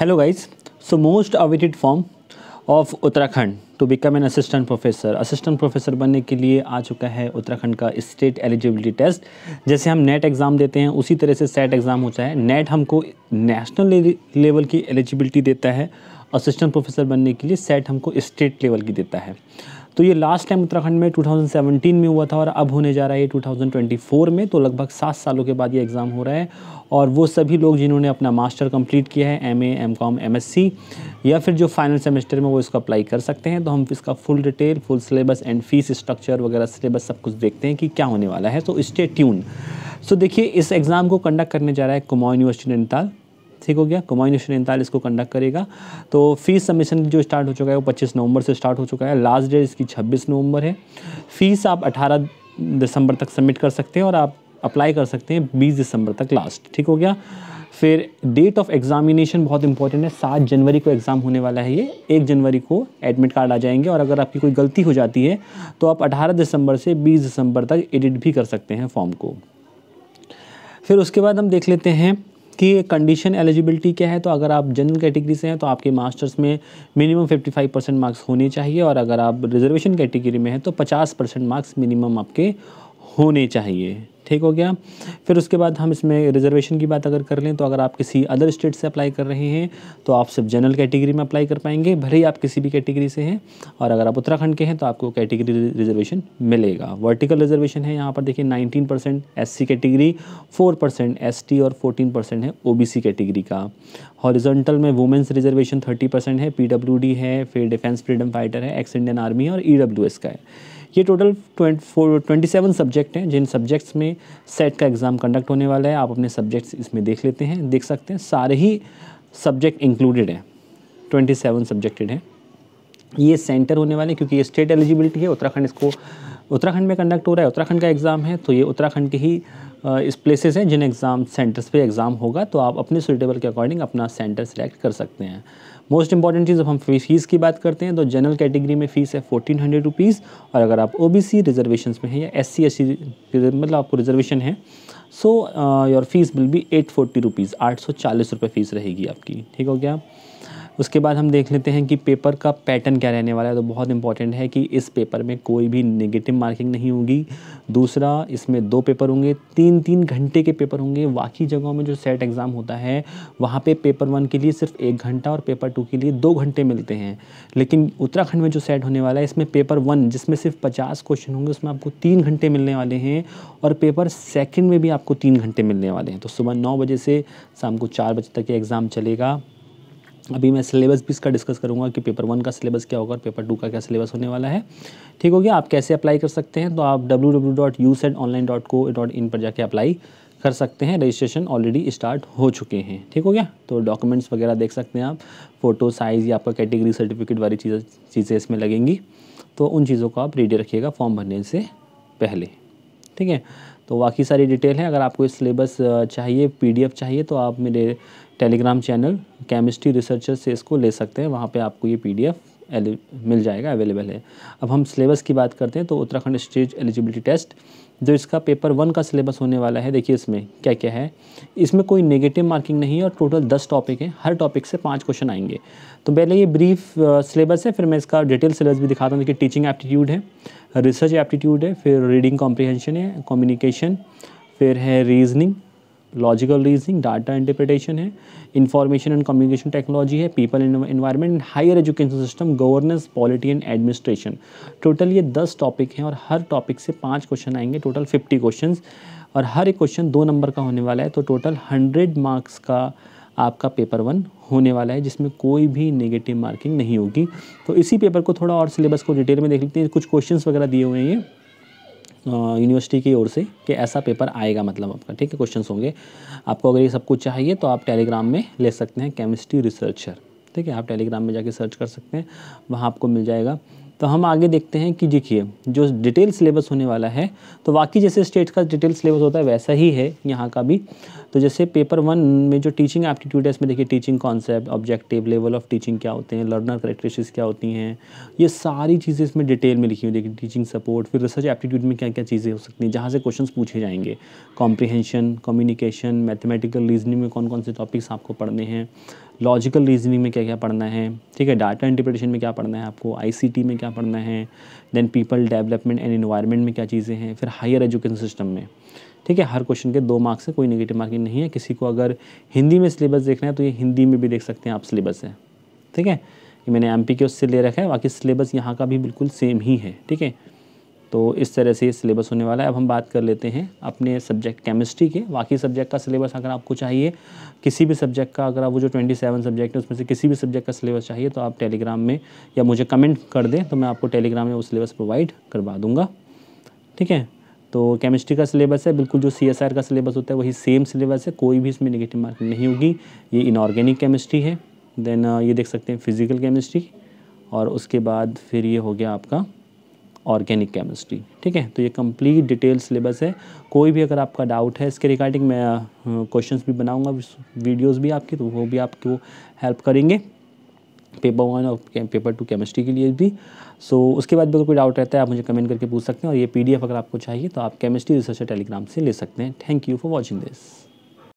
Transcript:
hello guys so most awaited form of Uttarakhand to become an assistant professor assistant professor बनने के लिए आ चुका है उत्तराखंड का स्टेट एलिजिबिलिटी टेस्ट जैसे हम नेट एग्ज़ाम देते हैं उसी तरह से सेट एग्ज़ाम होता है नेट हमको नेशनल लेवल की एलिजिबिलिटी देता है असिस्टेंट प्रोफेसर बनने के लिए सेट हमको स्टेट लेवल की देता है तो ये लास्ट टाइम उत्तराखंड में 2017 में हुआ था और अब होने जा रहा है ये 2024 में तो लगभग सात सालों के बाद ये एग्ज़ाम हो रहा है और वो सभी लोग जिन्होंने अपना मास्टर कंप्लीट किया है M A M com M S C या फिर जो फाइनल सेमेस्टर में वो इसको अप्लाई कर सकते हैं तो हम इसका full detail full syllabus and fees structure वगैरह सिलेबस सब कुछ देखते हैं कि क्या होने वाला है तो स्टे ट्यून सो देखिए इस एग्ज़ाम को कंडक्ट करने जा रहा है कुमाऊ यूनिवर्सिटी नैनीताल ठीक हो गया कुमायून इंताल इसको कंडक्ट करेगा तो फीस सबमिशन जो स्टार्ट हो चुका है वो पच्चीस नवंबर से स्टार्ट हो चुका है लास्ट डेट इसकी छब्बीस नवंबर है फीस आप अठारह दिसंबर तक सबमिट कर सकते हैं और आप अप्लाई कर सकते हैं बीस दिसंबर तक लास्ट ठीक हो गया फिर डेट ऑफ एग्जामिनेशन बहुत इंपॉर्टेंट है सात जनवरी को एग्ज़ाम होने वाला है ये एक जनवरी को एडमिट कार्ड आ जाएंगे और अगर आपकी कोई गलती हो जाती है तो आप 18 दिसंबर से 20 दिसंबर तक एडिट भी कर सकते हैं फॉर्म को फिर उसके बाद हम देख लेते हैं इसकी कंडीशन एलिजिबिलिटी क्या है तो अगर आप जनरल कैटेगरी से हैं तो आपके मास्टर्स में मिनिमम 55 परसेंट मार्क्स होने चाहिए और अगर आप रिजर्वेशन कैटेगरी में हैं तो 50 परसेंट मार्क्स मिनिमम आपके होने चाहिए ठीक हो गया फिर उसके बाद हम इसमें रिजर्वेशन की बात अगर कर लें तो अगर आप किसी अदर स्टेट से अप्लाई कर रहे हैं तो आप सिर्फ जनरल कैटेगरी में अप्लाई कर पाएंगे भले ही आप किसी भी कैटेगरी से हैं और अगर आप उत्तराखंड के हैं तो आपको कैटेगरी रिजर्वेशन मिलेगा वर्टिकल रिजर्वेशन है यहाँ पर देखिए nineteen percent S category four percent S और फोर्टीन परसेंट है ओ कैटेगरी का हॉरिजेंटल में वुमेंस रिजर्वेशन थर्टी परसेंट है पी है फिर डिफेंस फ्रीडम फाइटर है एक्स इंडियन आर्मी और ई e का है ये टोटल ट्वेंटी सेवन सब्जेक्ट हैं जिन सब्जेक्ट्स में सेट का एग्ज़ाम कंडक्ट होने वाला है आप अपने सब्जेक्ट्स इसमें देख लेते हैं देख सकते हैं सारे ही सब्जेक्ट इंक्लूडेड हैं ट्वेंटी सेवन सब्जेक्टेड हैं ये सेंटर होने वाले क्योंकि ये स्टेट एलिजिबिलिटी है उत्तराखंड इसको उत्तराखंड में कंडक्ट हो रहा है उत्तराखंड का एग्ज़ाम है तो ये उत्तराखंड के ही इस प्लेसेस हैं जिन एग्ज़ाम सेंटर्स पे एग्ज़ाम होगा तो आप अपने सूटेबल के अकॉर्डिंग अपना सेंटर सेलेक्ट कर सकते हैं मोस्ट इंपॉर्टेंट चीज़ अब हम फीस की बात करते हैं तो जनरल कैटेगरी में फ़ीस है फोर्टीन हंड्रेड रुपीज़ और अगर आप ओ बी सी रिजर्वेशन में हैं या एस सी एस सी मतलब आपको रिजर्वेशन है so your fees will be eight forty rupees आठ सौ चालीस रुपये फ़ीस रहेगी आपकी ठीक हो गया उसके बाद हम देख लेते हैं कि पेपर का पैटर्न क्या रहने वाला है तो बहुत इंपॉर्टेंट है कि इस पेपर में कोई भी नेगेटिव मार्किंग नहीं होगी दूसरा इसमें दो पेपर होंगे तीन तीन घंटे के पेपर होंगे बाकी जगहों में जो सेट एग्ज़ाम होता है वहाँ पे पेपर वन के लिए सिर्फ एक घंटा और पेपर टू के लिए दो घंटे मिलते हैं लेकिन उत्तराखंड में जो सेट होने वाला है इसमें पेपर वन जिसमें सिर्फ पचास क्वेश्चन होंगे उसमें आपको तीन घंटे मिलने वाले हैं और पेपर सेकेंड में भी आपको तीन घंटे मिलने वाले हैं तो सुबह नौ बजे से शाम को चार बजे तक ये एग्ज़ाम चलेगा अभी मैं सिलेबस भी इसका डिस्कस करूंगा कि पेपर वन का सिलेबस क्या होगा और पेपर टू का क्या सिलेबस होने वाला है ठीक हो गया आप कैसे अप्लाई कर सकते हैं तो आप W W dot U SET online co dot in पर जाके अप्लाई कर सकते हैं रजिस्ट्रेशन ऑलरेडी स्टार्ट हो चुके हैं ठीक हो गया तो डॉक्यूमेंट्स वगैरह देख सकते हैं आप फ़ोटो साइज़ या आपका कैटेगरी सर्टिफिकेट वाली चीज़ चीज़ें इसमें लगेंगी तो उन चीज़ों को आप रेडी रखिएगा फॉर्म भरने से पहले ठीक है तो बाकी सारी डिटेल है अगर आपको सिलेबस चाहिए पीडीएफ चाहिए तो आप मेरे टेलीग्राम चैनल केमिस्ट्री रिसर्चर से इसको ले सकते हैं वहाँ पे आपको ये पीडीएफ मिल जाएगा अवेलेबल है अब हम सिलेबस की बात करते हैं तो उत्तराखंड स्टेट एलिजिबिलिटी टेस्ट जो इसका पेपर वन का सिलेबस होने वाला है देखिए इसमें क्या क्या है इसमें कोई नेगेटिव मार्किंग नहीं है और टोटल दस टॉपिक हैं हर टॉपिक से पाँच क्वेश्चन आएंगे तो पहले ये ब्रीफ सिलेबस है फिर मैं इसका डिटेल सिलेबस भी दिखाता हूँ देखिए टीचिंग एप्टीट्यूड है रिसर्च एप्टीट्यूड है फिर रीडिंग कॉम्प्रीहेंशन है कम्युनिकेशन फिर है reasoning logical reasoning data interpretation है इंफॉर्मेशन एंड कम्युनिकेशन टेक्नोलॉजी है people environment and higher education system governance polity and administration total ये दस टॉपिक हैं और हर टॉपिक से पाँच क्वेश्चन आएंगे टोटल फिफ्टी क्वेश्चन और हर एक क्वेश्चन दो नंबर का होने वाला है तो टोटल हंड्रेड मार्क्स का आपका पेपर वन होने वाला है जिसमें कोई भी नेगेटिव मार्किंग नहीं होगी तो इसी पेपर को थोड़ा और सिलेबस को डिटेल में देख लेते हैं कुछ क्वेश्चंस वगैरह दिए हुए हैं ये यूनिवर्सिटी की ओर से कि ऐसा पेपर आएगा मतलब आपका ठीक है क्वेश्चन होंगे आपको अगर ये सब कुछ चाहिए तो आप टेलीग्राम में ले सकते हैं केमिस्ट्री रिसर्चर ठीक है आप टेलीग्राम में जाके सर्च कर सकते हैं वहाँ आपको मिल जाएगा तो हम आगे देखते हैं कि देखिए जो डिटेल सिलेबस होने वाला है तो बाकी जैसे स्टेट का डिटेल सिलेबस होता है वैसा ही है यहाँ का भी तो जैसे पेपर वन में जो टीचिंग एप्टीट्यूड है इसमें देखिए teaching concept objective level of teaching क्या होते हैं लर्नर करेक्टरिस्टिक्स क्या होती हैं ये सारी चीज़ें इसमें डिटेल में लिखी हुई देखिए टीचिंग सपोर्ट फिर रिसर्च एप्टीट्यूड में क्या क्या चीज़ें हो सकती हैं जहाँ से क्वेश्चन पूछे जाएंगे कॉम्प्रीहेंशन कम्युनिकेशन मैथमेटिकल रीजनिंग में कौन कौन से टॉपिक्स आपको पढ़ने हैं लॉजिकल रीजनिंग में क्या क्या पढ़ना है ठीक है डाटा इंटरप्रिटेशन में क्या पढ़ना है आपको आईसीटी में क्या पढ़ना है then people development and environment में क्या चीज़ें हैं फिर हायर एजुकेशन सिस्टम में ठीक है हर क्वेश्चन के दो मार्क्स है कोई निगेटिव मार्किंग नहीं है किसी को अगर हिंदी में सिलेबस देखना है तो ये हिंदी में भी देख सकते हैं आप सिलेबस है ठीक है मैंने एम पी के उससे ले रखा है बाकी सिलेबस यहाँ का भी बिल्कुल सेम ही है ठीक है तो इस तरह से ये सिलेबस होने वाला है अब हम बात कर लेते हैं अपने सब्जेक्ट केमिस्ट्री के बाकी सब्जेक्ट का सिलेबस अगर आपको चाहिए किसी भी सब्जेक्ट का अगर आप वो जो ट्वेंटी सेवन सब्जेक्ट है उसमें से किसी भी सब्जेक्ट का सिलेबस चाहिए तो आप टेलीग्राम में या मुझे कमेंट कर दें तो मैं आपको टेलीग्राम में वो सिलेबस प्रोवाइड करवा दूँगा ठीक है तो केमिस्ट्री का सिलेबस है बिल्कुल जो सी एस आर का सिलेबस होता है वही सेम सिलेबस है कोई भी इसमें नेगेटिव मार्किंग नहीं होगी ये इनऑर्गेनिक केमिस्ट्री है देन ये देख सकते हैं फिजिकल केमिस्ट्री और उसके बाद फिर ये हो गया आपका ऑर्गेनिक केमिस्ट्री ठीक है तो ये कंप्लीट डिटेल सिलेबस है कोई भी अगर आपका डाउट है इसके रिगार्डिंग मैं क्वेश्चंस भी बनाऊंगा वीडियोस भी आपकी तो वो भी आपको हेल्प करेंगे पेपर वन और पेपर टू केमिस्ट्री के लिए भी सो so, उसके बाद भी अगर कोई डाउट रहता है आप मुझे कमेंट करके पूछ सकते हैं और ये पीडीएफ अगर आपको चाहिए तो आप केमिस्ट्री रिसर्च टेलीग्राम से ले सकते हैं thank you for watching this